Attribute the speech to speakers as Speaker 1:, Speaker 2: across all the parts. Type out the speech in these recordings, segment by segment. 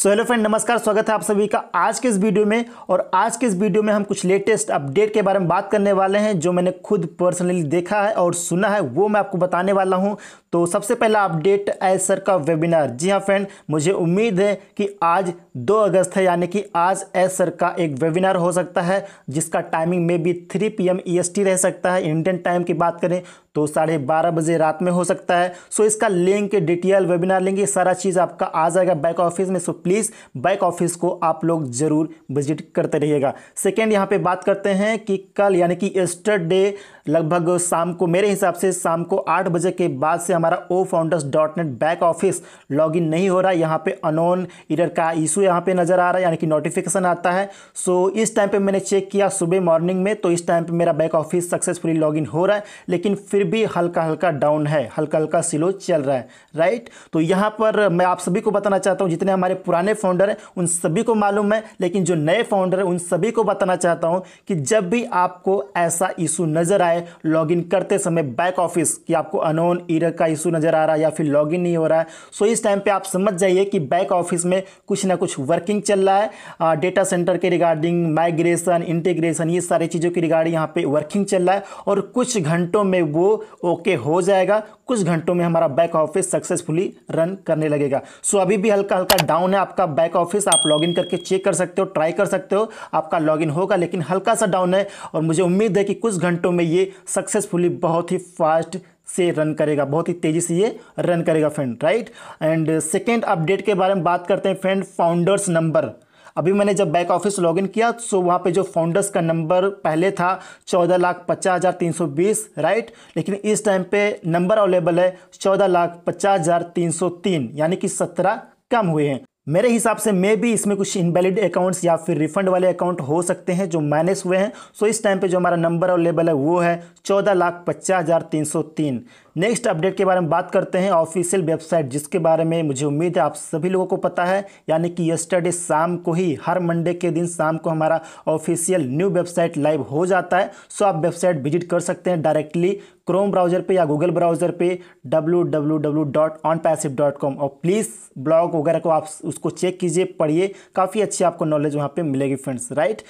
Speaker 1: So hello friend नमस्कार स्वागत है आप सभी का आज के इस वीडियो में और आज के इस वीडियो में हम कुछ लेटेस्ट अपडेट के बारे में बात करने वाले हैं जो मैंने खुद पर्सनली देखा है और सुना है वो मैं आपको बताने वाला हूं तो सबसे पहला अपडेट एज सर का वेबिनार जी हाँ फ्रेंड मुझे उम्मीद है कि आज 2 अगस्त है यानी कि आज एज सर का एक वेबिनार हो सकता है जिसका टाइमिंग में भी 3 पीएम ईएसटी रह सकता है इंडियन टाइम की बात करें तो साढ़े बारह बजे रात में हो सकता है सो इसका लिंक डिटेल वेबिनार लेंगे सारा चीज़ आपका आ जाएगा बैक ऑफिस में सो प्लीज़ बैक ऑफिस को आप लोग ज़रूर विजिट करते रहिएगा सेकेंड यहाँ पे बात करते हैं कि कल यानी कि एस्टरडे लगभग शाम को मेरे हिसाब से शाम को आठ बजे के बाद से हम हमारा O founders dot net back office log in नहीं हो रहा है यहाँ पे अनोन इधर का इशू यहाँ पे नज़र आ रहा है यानी कि नोटिफिकेशन आता है सो so, इस टाइम पे मैंने चेक किया सुबह मॉर्निंग में तो इस टाइम पे मेरा बैक ऑफिस सक्सेसफुली लॉग हो रहा है लेकिन फिर भी हल्का हल्का डाउन है हल्का हल्का स्लो चल रहा है राइट right? तो यहाँ पर मैं आप सभी को बताना चाहता हूँ जितने हमारे पुराने फाउंडर हैं उन सभी को मालूम है लेकिन जो नए फाउंडर हैं उन सभी को बताना चाहता हूँ कि जब भी आपको ऐसा इशू नज़र आए लॉग करते समय बैक ऑफिस कि आपको अनोन ईर का इशू नज़र आ रहा है या फिर लॉग नहीं हो रहा है सो इस टाइम पर आप समझ जाइए कि बैक ऑफिस में कुछ ना कुछ वर्किंग चल रहा है डेटा सेंटर के रिगार्डिंग माइग्रेशन इंटीग्रेशन ये सारी चीज़ों की रिगार्डिंग यहाँ पे वर्किंग चल रहा है और कुछ घंटों में वो ओके हो जाएगा कुछ घंटों में हमारा बैक ऑफिस सक्सेसफुली रन करने लगेगा सो अभी भी हल्का हल्का डाउन है आपका बैक ऑफिस आप लॉगिन करके चेक कर सकते हो ट्राई कर सकते हो आपका लॉगिन होगा लेकिन हल्का सा डाउन है और मुझे उम्मीद है कि कुछ घंटों में ये सक्सेसफुली बहुत ही फास्ट से रन करेगा बहुत ही तेज़ी से ये रन करेगा friend right and second update के बारे में बात करते हैं फ्रेंड फाउंडर्स नंबर अभी मैंने जब बैक ऑफिस लॉगिन किया तो वहाँ पे जो फाउंडर्स का नंबर पहले था चौदह लाख पचास हज़ार तीन सौ बीस राइट लेकिन इस टाइम पे नंबर अवेलेबल है चौदह लाख पचास हज़ार तीन सौ तीन यानी कि सत्रह कम हुए हैं मेरे हिसाब से मे भी इसमें कुछ इनवैलिड अकाउंट्स या फिर रिफंड वाले अकाउंट हो सकते हैं जो माइनस हुए हैं सो इस टाइम पे जो हमारा नंबर और लेबल है वो है चौदह लाख पचास हज़ार तीन सौ तीन नेक्स्ट अपडेट के बारे में बात करते हैं ऑफिशियल वेबसाइट जिसके बारे में मुझे उम्मीद है आप सभी लोगों को पता है यानी कि यस्टरडे शाम को ही हर मंडे के दिन शाम को हमारा ऑफिशियल न्यू वेबसाइट लाइव हो जाता है सो आप वेबसाइट विजिट कर सकते हैं डायरेक्टली क्रोम ब्राउजर पे या गूगल ब्राउजर पे www.onpassive.com और प्लीज़ ब्लॉग वगैरह को आप उसको चेक कीजिए पढ़िए काफ़ी अच्छी आपको नॉलेज वहाँ पे मिलेगी फ्रेंड्स राइट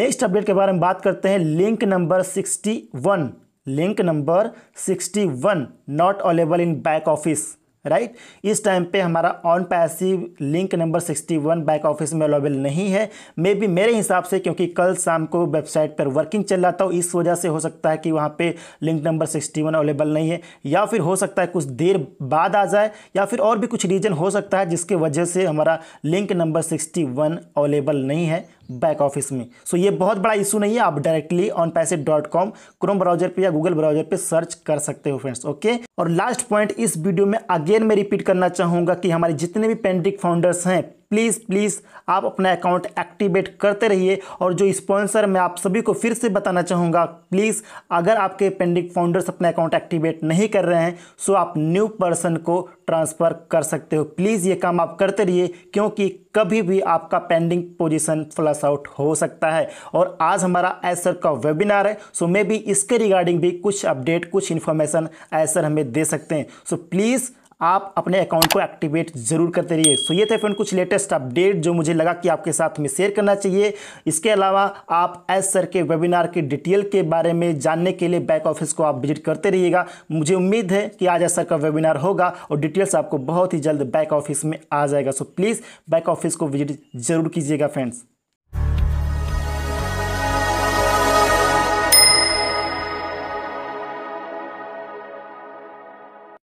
Speaker 1: नेक्स्ट अपडेट के बारे में बात करते हैं link number sixty one link number sixty one not available in back office right इस टाइम पे हमारा on passive link number 61 back office में अवेलेबल नहीं है मे बी मेरे हिसाब से क्योंकि कल शाम को वेबसाइट पर वर्किंग चल रहा था तो इस वजह से हो सकता है कि वहाँ पे लिंक नंबर 61 अवेलेबल नहीं है या फिर हो सकता है कुछ देर बाद आ जाए या फिर और भी कुछ रीज़न हो सकता है जिसके वजह से हमारा लिंक नंबर सिक्सटी अवेलेबल नहीं है बैक ऑफिस में सो so, ये बहुत बड़ा इशू नहीं है आप directly on passive dot com Chrome browser पे या गूगल ब्राउजर पे सर्च कर सकते हो फ्रेंड्स ओके और लास्ट पॉइंट इस वीडियो में अगेन मैं रिपीट करना चाहूंगा कि हमारे जितने भी पेंडिक फाउंडर्स हैं प्लीज़ प्लीज़ आप अपना अकाउंट एक्टिवेट करते रहिए और जो स्पॉन्सर मैं आप सभी को फिर से बताना चाहूँगा प्लीज़ अगर आपके पेंडिंग फाउंडर्स अपना अकाउंट एक्टिवेट नहीं कर रहे हैं सो आप न्यू पर्सन को ट्रांसफ़र कर सकते हो प्लीज़ ये काम आप करते रहिए क्योंकि कभी भी आपका पेंडिंग पोजीशन फ्लस आउट हो सकता है और आज हमारा एसर का वेबिनार है सो मे भी इसके रिगार्डिंग भी कुछ अपडेट कुछ इन्फॉर्मेशन एसर हमें दे सकते हैं सो प्लीज़ आप अपने अकाउंट को एक्टिवेट जरूर करते रहिए सो ये थे फ्रेंड कुछ लेटेस्ट अपडेट जो मुझे लगा कि आपके साथ में शेयर करना चाहिए इसके अलावा आप एस सर के वेबिनार के डिटेल के बारे में जानने के लिए बैक ऑफिस को आप विजिट करते रहिएगा मुझे उम्मीद है कि आज एस सर का वेबिनार होगा और डिटेल्स आपको बहुत ही जल्द बैक ऑफिस में आ जाएगा सो प्लीज़ बैक ऑफिस को विजिट जरूर कीजिएगा फ्रेंड्स